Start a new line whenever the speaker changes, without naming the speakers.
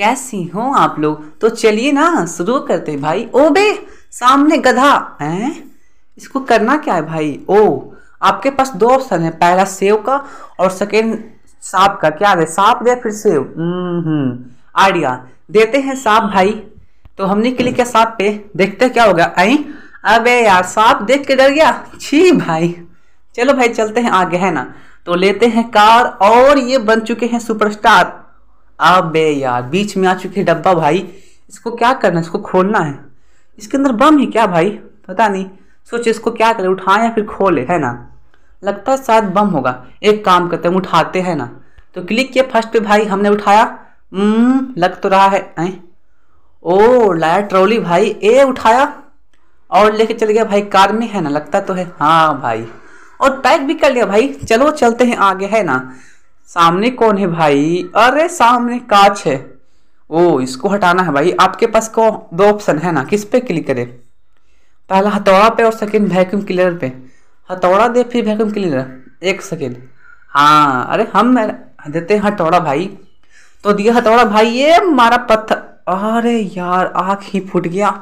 कैसी हो आप लोग तो चलिए ना शुरू करते भाई ओ बे सामने गधा हैं इसको करना क्या है भाई ओ आपके पास दो ऑप्शन है पहला सेव का और सेकेंड सांप का क्या है सांप दे फिर सेव आइडिया देते हैं सांप भाई तो हमने के लिए क्या सांप पे देखते क्या होगा आई अबे यार सांप देख के डर गया छी भाई चलो भाई चलते हैं आगे है ना तो लेते हैं कार और ये बन चुके हैं सुपरस्टार अबे यार बीच में आ चुके डब्बा भाई इसको क्या करना है इसको खोलना है इसके अंदर बम है क्या भाई पता नहीं सोचे इसको क्या करें उठाएं या फिर खोले है ना लगता है शायद बम होगा एक काम करते हम उठाते हैं ना तो क्लिक किया फर्स्ट पे भाई हमने उठाया हम्म, लग तो रहा है ऐं? ओ लाया ट्रॉली भाई ए उठाया और लेके चले गया भाई कार में है ना लगता तो है हाँ भाई और पैक भी कर लिया भाई चलो चलते हैं आगे है ना सामने कौन है भाई अरे सामने कांच है ओ इसको हटाना है भाई आपके पास को दो ऑप्शन है ना किस पे क्लिक करें पहला हथौड़ा पे और सेकंड वैक्यूम क्लीनर पे हथौड़ा दे फिर वैक्यूम क्लीनर एक सेकेंड हाँ अरे हम देते हैं हथौड़ा भाई तो दिया हथौड़ा भाई ये मारा पत्थर अरे यार आँख ही फूट गया